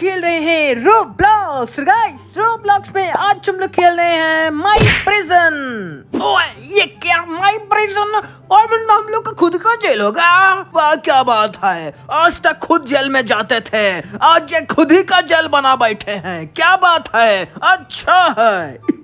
खेल रहे हैं रोब्लॉक्स गाइस रोब्लॉक्स में आज हम लोग खेल रहे हैं माई प्रिजन ओए ये क्या माई प्रिजन और वरना हम लोग का खुद का जेल होगा वाह क्या बात है आज तक खुद जेल में जाते थे आज ये खुद ही का जेल बना बैठे हैं क्या बात है अच्छा है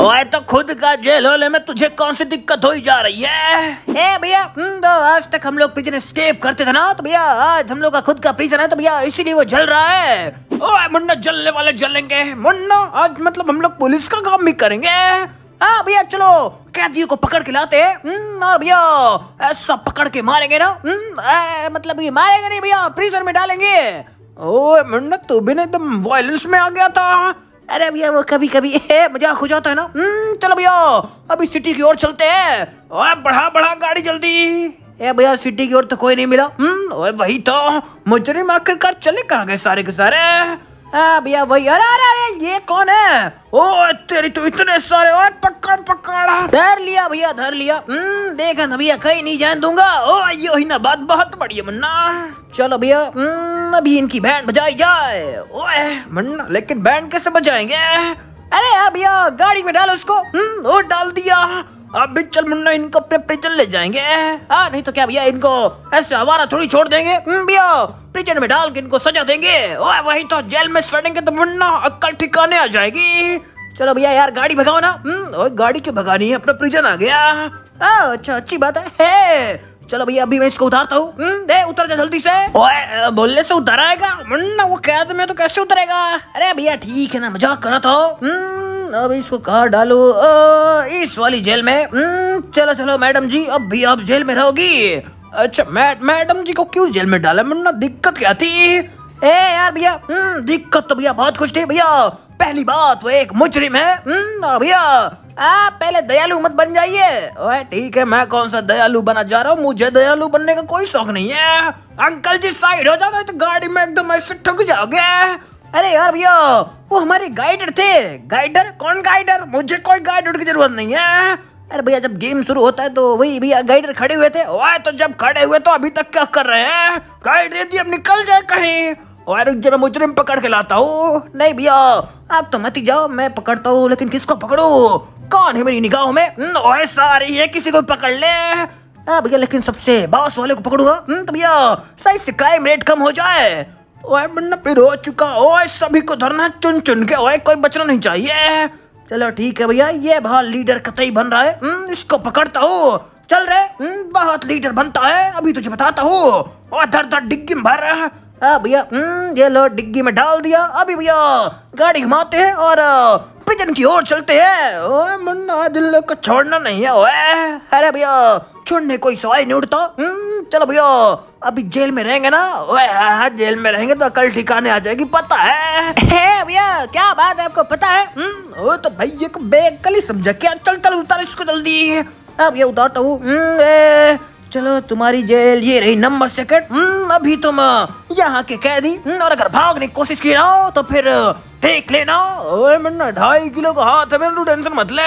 ओए तो खुद का जेल होले में तुझे कौन सी दिक्कत हो जा रही है ए भैया तो आज तक हम लोग प्रिजन एस्केप करते थे ना तो भैया आज हम लोग का खुद का प्रिजन है तो भैया इसीलिए वो जल रहा है ओए मुन्ना जलने वाले जलेंगे मुन्ना आज मतलब हम लोग पुलिस का काम भी करेंगे हाँ भैया चलो कैदियों को पकड़ के लाते हैं हम्म, और भैया ऐसा पकड़ के मारेंगे ना आ, हम्म, मतलब ये मारेंगे नहीं भैया प्रिजन में डालेंगे ओए मुन्ना तू भी ना एकदम वायलेंस में आ गया था अरे भैया वो कभी कभी मजाक हो जाता है ना हम्म, चलो भैया अभी सिटी की ओर चलते हैं और बढ़ा बढ़ा गाड़ी जल्दी ए भैया सिटी की ओर तो कोई नहीं मिला हम्म वही तो मुजरिम आखिरकार चले कहा गए सारे के सारे भैया वही अरे ये कौन है ओ तेरी तो इतने सारे और पकड़ पकड़ा धर लिया भैया धर लिया हम्म, देखा ना भैया कहीं नहीं जान दूंगा ओ यो ही ना बात बहुत बढ़िया मुन्ना चलो भैया हम्म, अभी इनकी बैंड बजाई जाए ओए मुन्ना लेकिन बैंड कैसे बजाएंगे अरे यार भैया गाड़ी में डालो उसको ओ हम्म, डाल दिया अब भी चल मुन्ना इनको अपने अपने चल ले जाएंगे हाँ नहीं तो क्या भैया इनको ऐसे हमारा थोड़ी छोड़ देंगे भैया प्रिजन में डाल के इनको सजा देंगे ओए वही तो जेल में सड़ेंगे तो मुन्ना अक्कल ठिकाने आ जाएगी चलो भैया यार गाड़ी भगाओ ना हम्म, ओए गाड़ी क्यों भगानी है अपना प्रिजन आ गया अच्छा अच्छी बात है, हे चलो भैया अभी मैं इसको उतारता हूँ हम्म, उतर जा जल्दी से ओए बोलने से उतर आएगा मुन्ना वो कैद में तो कैसे उतरेगा अरे भैया ठीक है ना मजाक करा था तो। हम्म, अब इसको कहा डालो इस वाली जेल में चलो चलो मैडम जी अब भी आप जेल में रहोगी अच्छा मै, मैडम जी को क्यों जेल में डाला ना दिक्कत क्या थी ए यार भैया हम्म, दिक्कत तो भैया बहुत कुछ थी भैया पहली बात वो एक मुजरिम है हम्म, भैया आप पहले दयालु मत बन जाइए ओए ठीक है मैं कौन सा दयालु बना जा रहा हूँ मुझे दयालु बनने का कोई शौक नहीं है अंकल जी साइड हो रहे तो गाड़ी में एकदम ऐसे ठुक जाओगे अरे यार भैया वो हमारे गाइडर थे गाइडर कौन गाइडर मुझे कोई गाइडर की जरूरत नहीं है अरे भैया जब गेम शुरू होता है तो वही भैया गाइडर खड़े हुए थे वाह तो जब खड़े हुए तो अभी तक क्या कर रहे हैं गाइड दे दी अब निकल जाए कहीं और जब मैं मुजरिम पकड़ के लाता हूँ नहीं भैया आप तो मत ही जाओ मैं पकड़ता हूँ लेकिन किसको पकड़ो कौन है मेरी निगाहों में हम्म, ओए सारी है किसी को पकड़ ले हाँ भैया लेकिन सबसे बॉस वाले को पकड़ूगा हम्म, तो भैया सही से क्राइम रेट कम हो जाए ओए फिर हो चुका ओए सभी को धरना चुन चुन के ओए कोई बचना नहीं चाहिए चलो ठीक है भैया ये बहुत लीडर कतई बन रहा है हम्म, इसको पकड़ता हो चल रहे हम्म, बहुत लीडर बनता है अभी तुझे बताता हूँ डिग्गी भर रहा भर हाँ भैया हम्म, ये लो डिग्गी में डाल दिया अभी भैया गाड़ी घुमाते हैं और पिजन की ओर चलते हैं ओए मुन्ना दिल को छोड़ना नहीं है ओए अरे भैया छोड़ने कोई सवाल नहीं उठता हम्म, चलो भैया अभी जेल में रहेंगे ना ओए हाँ, हाँ जेल में रहेंगे तो कल ठिकाने आ जाएगी पता है भैया क्या बात है आपको पता है हम्म, ओ तो भाई एक बेकली समझा क्या चल चल उतार इसको जल्दी अब हाँ ये उतारता हूँ चलो तुम्हारी जेल ये रही नंबर सेकंड हम्म, अभी तुम तो यहाँ के कैदी हम्म, और अगर भागने की कोशिश की ना तो फिर देख लेना ओए मन्ना ढाई किलो का हाथ है मेरा टेंशन मत ले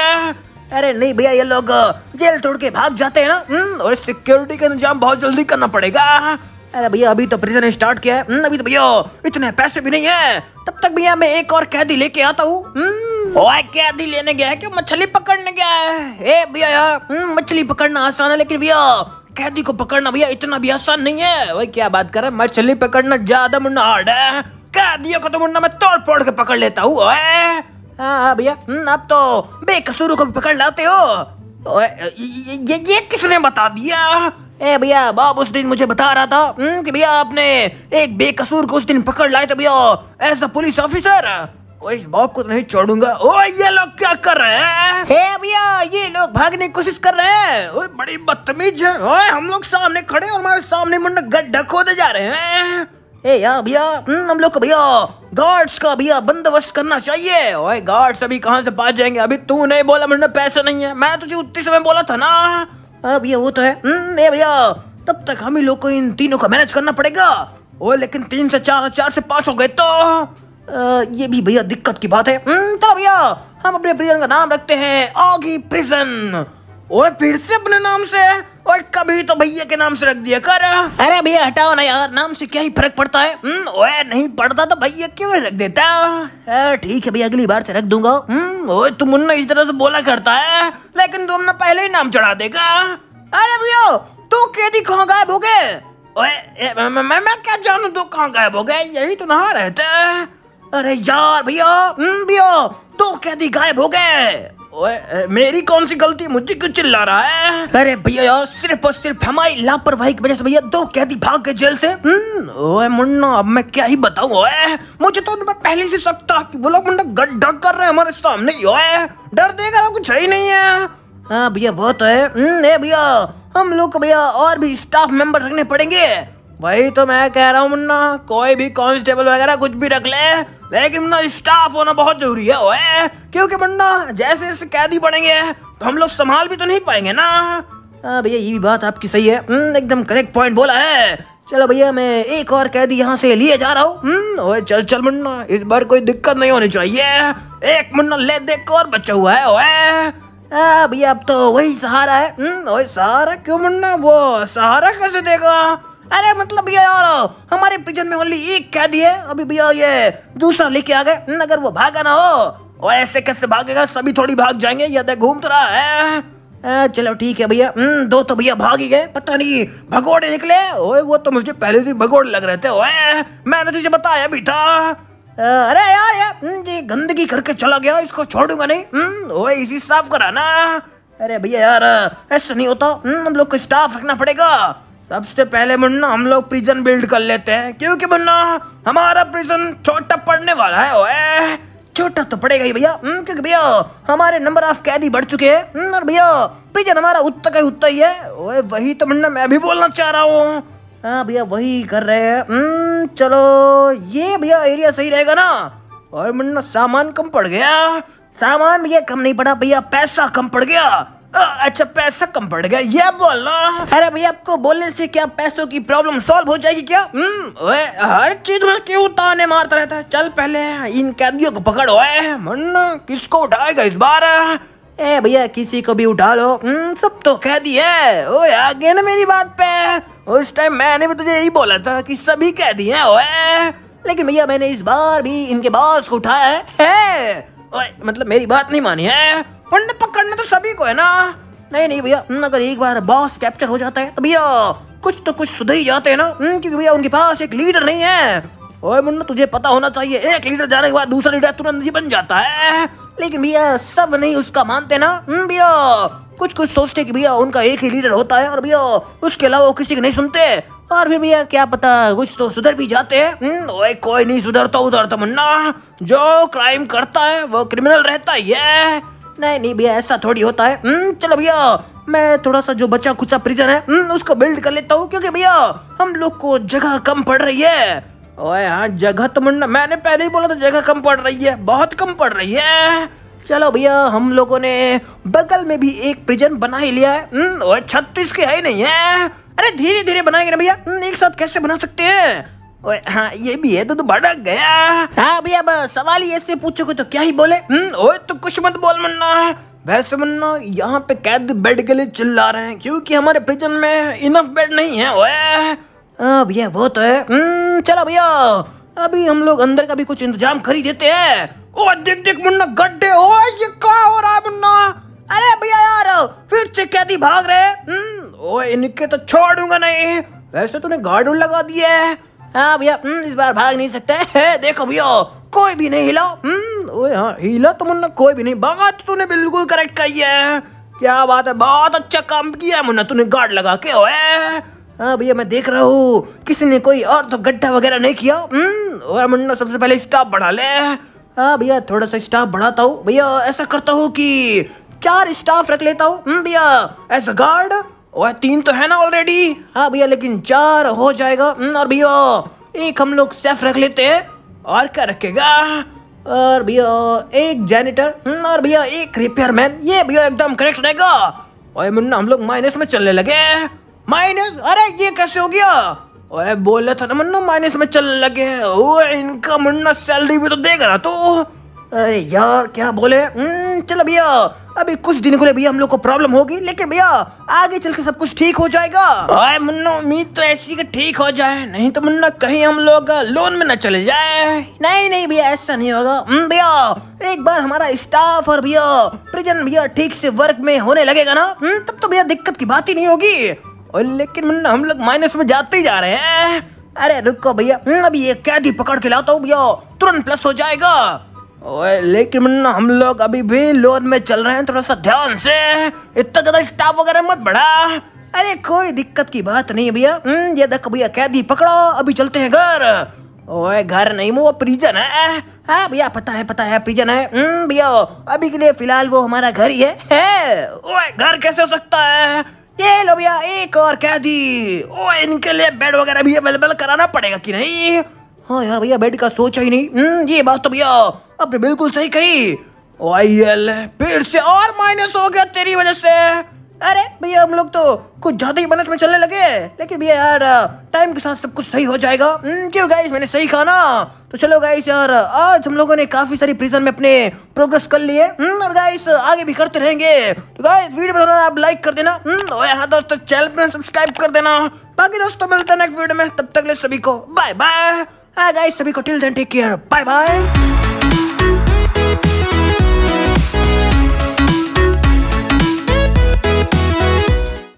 अरे नहीं भैया ये लोग जेल तोड़ के भाग जाते हैं ना हम्म, और सिक्योरिटी का इंतजाम बहुत जल्दी करना पड़ेगा अरे भैया अभी तो प्रिजन स्टार्ट किया है अभी तो भैया इतने पैसे भी नहीं है तब तक भैया मैं एक और कैदी लेके आता हूँ कैदी लेने गया है कि मछली पकड़ने गया है ए भैया यार मछली पकड़ना आसान है लेकिन भैया कैदी को पकड़ना भैया इतना भी आसान नहीं है वही क्या बात कर रहा है मछली पकड़ना ज्यादा मुन्ना हार्ड है कैदियों को तो मुन्ना मैं तोड़ फोड़ के पकड़ लेता हूँ हाँ, हाँ, भैया हम्म, आप तो बेकसूरों को पकड़ लाते हो ये ये किसने बता दिया ए भैया बाप उस दिन मुझे बता रहा था हम्म, कि भैया आपने एक बेकसूर को उस दिन पकड़ लाए थे भैया एज अ पुलिस ऑफिसर इस बॉब को तो नहीं छोड़ूंगा ओ ये लोग क्या कर रहे हैं हे भैया ये लोग भागने की कोशिश कर रहे हैं ओए बड़ी बदतमीज है ओए हम लोग सामने खड़े और हमारे सामने मुंडा गड्ढा खोदे जा रहे हैं ए यार भैया हम्म, हम लोग भैया गार्ड्स का भैया बंदोबस्त करना चाहिए ओए गार्ड्स अभी कहाँ से पास जाएंगे अभी तू नहीं बोला मुंडा पैसे नहीं है मैं तुझे तो उतनी समय बोला था ना हाँ भैया वो तो है हम्म, भैया तब तक हम ही लोग को इन तीनों का मैनेज करना पड़ेगा ओए लेकिन तीन से चार चार से पाँच हो गए तो आ, ये भी भैया दिक्कत की बात है हम्म, चलो भैया हम अपने प्रिजन का नाम रखते हैं ऑगी प्रिजन और फिर से अपने नाम से और कभी तो भैया के नाम से रख दिया कर अरे भैया हटाओ ना यार नाम से क्या ही फर्क पड़ता है हम्म, ओए नहीं पड़ता तो भैया क्यों रख देता ठीक है भैया अगली बार से रख दूंगा हम्म, ओए तुम उनने इस तरह से बोला करता है लेकिन तुम ना पहले ही नाम चढ़ा देगा अरे भैया तू कैदी कहाँ गायब हो गए मैं, मैं, मैं क्या जानू तू कहाँ गायब हो गए यही तो नहा रहता है अरे यार भैया हम्म भैया दो तो कैदी गायब हो गए ओए मेरी कौन सी गलती मुझे क्यों चिल्ला रहा है अरे भैया यार सिर्फ और सिर्फ हमारी लापरवाही की वजह से भैया दो कैदी भाग गए जेल से हम्म, ओए मुन्ना अब मैं क्या ही बताऊं ओए मुझे तो मैं पहले से शक था कि वो लोग मुन्ना गड्ढा कर रहे हैं हमारे सामने ओए डर देगा तो कुछ है ही नहीं है हाँ भैया वो तो है हम्म, भैया हम लोग भैया और भी स्टाफ मेंबर रखने पड़ेंगे वही तो मैं कह रहा हूँ मुन्ना कोई भी कांस्टेबल वगैरह कुछ भी रख ले लेकिन ना स्टाफ होना बहुत जरूरी है ओए क्योंकि बंदा जैसे जैसे कैदी बढ़ेंगे तो हम लोग संभाल भी तो नहीं पाएंगे ना हाँ भैया ये भी बात आपकी सही है हम्म, एकदम करेक्ट पॉइंट बोला है चलो भैया मैं एक और कैदी यहाँ से लिए जा रहा हूँ हम्म, ओए चल चल मुन्ना इस बार कोई दिक्कत नहीं होनी चाहिए एक मुन्ना ले देख और बच्चा हुआ है ओए हाँ भैया अब तो वही सहारा है हम्म, ओए सहारा क्यों मुन्ना वो सहारा कैसे देगा अरे मतलब भैया यार हमारे प्रिजन में ओनली एक कैदी है अभी भैया ये दूसरा लेके आ गए अगर वो भागा ना हो और ऐसे कैसे भागेगा सभी थोड़ी भाग जाएंगे या देख घूम तो रहा है चलो ठीक है भैया हम्म, दो तो भैया भाग ही गए पता नहीं भगोड़े निकले ओए वो तो मुझे पहले से भगोड़े लग रहे थे ओए मैंने तुझे बताया भी था अरे यार यार हम्म, ये गंदगी करके चला गया इसको छोड़ूंगा नहीं हम्म, ओए इसी साफ कराना अरे भैया यार ऐसा नहीं होता हम लोग को स्टाफ रखना पड़ेगा सबसे पहले मुन्ना हम लोग प्रिजन बिल्ड कर लेते हैं क्योंकि मुन्ना हमारा प्रिजन छोटा पड़ने वाला है ओए छोटा तो पड़ेगा ही भैया हम्म, क्योंकि भैया हमारे नंबर ऑफ कैदी बढ़ चुके हैं हम्म, और भैया प्रिजन हमारा उत्तर का उत्तर ही है ओए वही तो मुन्ना मैं भी बोलना चाह रहा हूँ हाँ भैया वही कर रहे हैं हम्म, चलो ये भैया एरिया सही रहेगा ना और मुन्ना सामान कम पड़ गया सामान भैया कम नहीं पड़ा भैया पैसा कम पड़ गया अच्छा पैसा कम पड़ गया ये बोलो अरे भैया आपको बोलने से क्या पैसों की प्रॉब्लम सॉल्व हो जाएगी क्या ओए हम्म, हर चीज में क्यों ताने मारता रहता है चल पहले इन कैदियों को पकड़ो ओए मन्ना किसको उठाएगा इस बार ए भैया किसी को भी उठा लो हम्म, सब तो कैदी है ओए आगे ना मेरी बात पे उस टाइम मैंने भी तुझे यही बोला था कि सभी कैदी हैं ओए लेकिन भैया मैंने इस बार भी इनके बॉस को उठाया है। ओए मतलब मेरी बात नहीं मानी है पढ़ने पकड़ना तो सभी को है ना नहीं नहीं भैया अगर एक बार बॉस कैप्चर हो जाता है तो भैया कुछ तो कुछ सुधर ही जाते हैं ना क्योंकि भैया उनके पास एक लीडर नहीं है ओए मुन्ना तुझे पता होना चाहिए एक लीडर जाने के बाद दूसरा लीडर तुरंत ही बन जाता है लेकिन भैया सब नहीं उसका मानते ना भैया कुछ कुछ सोचते कि भैया उनका एक ही लीडर होता है और भैया उसके अलावा वो किसी को नहीं सुनते और फिर भैया क्या पता कुछ तो सुधर भी जाते हैं ओए कोई नहीं सुधरता उधरता मुन्ना जो क्राइम करता है वो क्रिमिनल रहता ही है नहीं नहीं भैया ऐसा थोड़ी होता है हम्म, चलो भैया मैं थोड़ा सा जो बचा खुचा प्रिजन है हम्म, उसको बिल्ड कर लेता हूँ क्योंकि भैया हम लोग को जगह कम पड़ रही है ओए हाँ जगह तो मुन्ना मैंने पहले ही बोला था जगह कम पड़ रही है बहुत कम पड़ रही है चलो भैया हम लोगों ने बगल में भी एक प्रिजन बना ही लिया है हम्म, छत्तीस के है ही नहीं है अरे धीरे धीरे बनाएंगे ना भैया एक साथ कैसे बना सकते हैं हाँ ये भी है तो तू भड़क गया हाँ अभी अब सवाल ही ऐसे पूछोगे तो क्या ही बोले हम्म, ओए तो कुछ मत बोल मन्ना वैसे मन्ना यहाँ पे कैद बेड के लिए चिल्ला रहे हैं क्योंकि हमारे प्रिजन में इनफ बेड नहीं है ओए हाँ भैया वो तो है हम्म, चलो भैया अभी हम लोग अंदर का भी कुछ इंतजाम कर ही देते हैं ओ देख देख मुन्ना गड्ढे ओ ये क्या हो रहा है मुन्ना अरे भैया यार फिर से कैदी भाग रहे हम्म, ओ इनके तो छोड़ूंगा नहीं वैसे तूने गार्ड लगा दिया है हाँ भैया हम्म, इस बार भाग नहीं सकते है देखो भैया कोई भी नहीं हिला हम्म, ओए हाँ हिला तो मुन्ना कोई भी नहीं बात तूने बिल्कुल करेक्ट कही है क्या बात है बहुत अच्छा काम किया मुन्ना तूने गार्ड लगा के ओए हाँ भैया मैं देख रहा हूँ किसी ने कोई और तो गड्ढा वगैरह नहीं किया हम्म, ओए मुन्ना सबसे पहले स्टाफ बढ़ा ले हाँ भैया थोड़ा सा स्टाफ बढ़ाता हूँ भैया ऐसा करता हूँ कि चार स्टाफ रख लेता हूँ भैया एज गार्ड ओए तीन तो है ना ऑलरेडी हाँ भैया लेकिन चार हो जाएगा हम्म, और भैया एक हम लोग सेफ रख लेते हैं और क्या रखेगा और भैया एक जेनेटर हम्म, और भैया एक रिपेयरमैन ये भैया एकदम करेक्ट रहेगा ओए मुन्ना हम लोग माइनस में चलने लगे माइनस अरे ये कैसे हो गया ओए बोले था ना मुन्ना माइनस में चलने लगे ओए इनका मुन्ना सैलरी भी तो देगा ना तो अरे यार क्या बोले हम्म, चलो भैया अभी कुछ दिन के लिए भैया हम लोग को प्रॉब्लम होगी लेकिन भैया आगे चल के सब कुछ ठीक हो जाएगा आए मुन्ना उम्मीद तो ऐसी कि ठीक हो जाए नहीं तो मुन्ना कहीं हम लोग लोन में न चले जाए नहीं नहीं भैया ऐसा नहीं होगा हम्म, भैया एक बार हमारा स्टाफ और भैया प्रिजन भैया ठीक से वर्क में होने लगेगा ना हम्म, तब तो भैया दिक्कत की बात ही नहीं होगी और लेकिन मुन्ना हम लोग माइनस में जाते ही जा रहे हैं अरे रुको भैया अभी ये कैदी पकड़ के लाता हूँ भैया तुरंत प्लस हो जाएगा ओए लेकिन हम लोग अभी भी लोन में चल रहे हैं थोड़ा सा ध्यान से इतना ज्यादा स्टाफ वगैरह मत बढ़ा अरे कोई दिक्कत की बात नहीं भैया हम्म, ये देख भैया कैदी पकड़ो अभी चलते हैं घर ओए घर नहीं वो प्रिजन है हाँ भैया पता है पता है प्रिजन है हम्म, भैया अभी के लिए फिलहाल वो हमारा घर ही है, है। ओए घर कैसे हो सकता है ये लो भैया एक और कैदी ओए इनके लिए बेड वगैरह भी अवेलेबल कराना पड़ेगा कि नहीं हाँ यार भैया बेड का सोचा ही नहीं हम्म, ये बात तो भैया आपने बिल्कुल सही कही वाई फिर से और माइनस हो गया तेरी वजह से अरे भैया हम लोग तो कुछ ज्यादा ही मेहनत में चलने लगे लेकिन भैया यार टाइम के साथ सब कुछ सही हो जाएगा हम्म, क्यों गाइस मैंने सही कहा ना तो चलो गाइस यार आज हम लोगों ने काफी सारी प्रिजन में अपने प्रोग्रेस कर लिए हम्म, और गाइस आगे भी करते रहेंगे तो गाइस वीडियो पसंद आप लाइक कर देना हाँ दोस्तों चैनल पर सब्सक्राइब कर देना बाकी दोस्तों मिलते नेक्स्ट वीडियो में तब तक ले सभी को बाय बाय गाइस सभी को till then take care bye bye